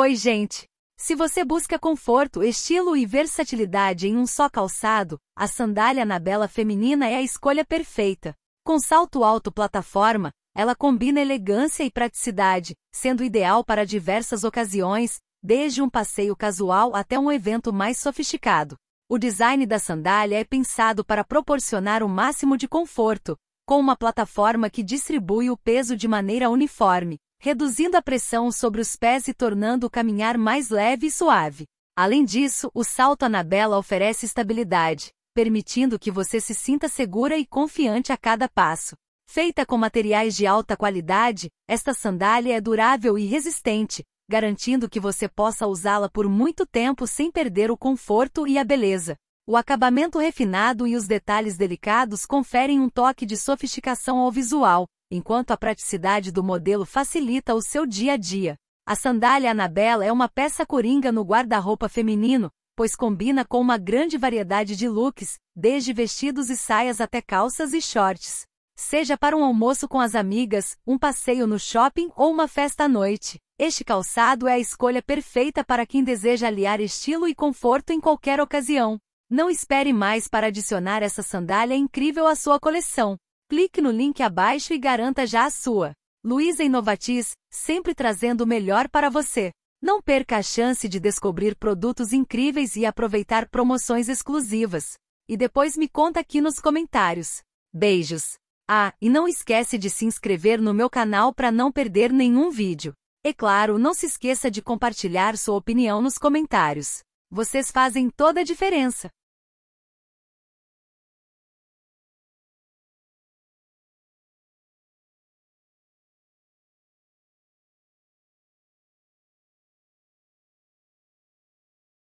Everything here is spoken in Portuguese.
Oi, gente! Se você busca conforto, estilo e versatilidade em um só calçado, a sandália na bela feminina é a escolha perfeita. Com salto alto plataforma, ela combina elegância e praticidade, sendo ideal para diversas ocasiões, desde um passeio casual até um evento mais sofisticado. O design da sandália é pensado para proporcionar o máximo de conforto, com uma plataforma que distribui o peso de maneira uniforme, reduzindo a pressão sobre os pés e tornando o caminhar mais leve e suave. Além disso, o salto Anabela oferece estabilidade, permitindo que você se sinta segura e confiante a cada passo. Feita com materiais de alta qualidade, esta sandália é durável e resistente, garantindo que você possa usá-la por muito tempo sem perder o conforto e a beleza. O acabamento refinado e os detalhes delicados conferem um toque de sofisticação ao visual, enquanto a praticidade do modelo facilita o seu dia a dia. A sandália Anabela é uma peça coringa no guarda-roupa feminino, pois combina com uma grande variedade de looks, desde vestidos e saias até calças e shorts. Seja para um almoço com as amigas, um passeio no shopping ou uma festa à noite, este calçado é a escolha perfeita para quem deseja aliar estilo e conforto em qualquer ocasião. Não espere mais para adicionar essa sandália incrível à sua coleção. Clique no link abaixo e garanta já a sua. Luísa Inovatis, sempre trazendo o melhor para você. Não perca a chance de descobrir produtos incríveis e aproveitar promoções exclusivas. E depois me conta aqui nos comentários. Beijos! Ah, e não esquece de se inscrever no meu canal para não perder nenhum vídeo. E claro, não se esqueça de compartilhar sua opinião nos comentários. Vocês fazem toda a diferença.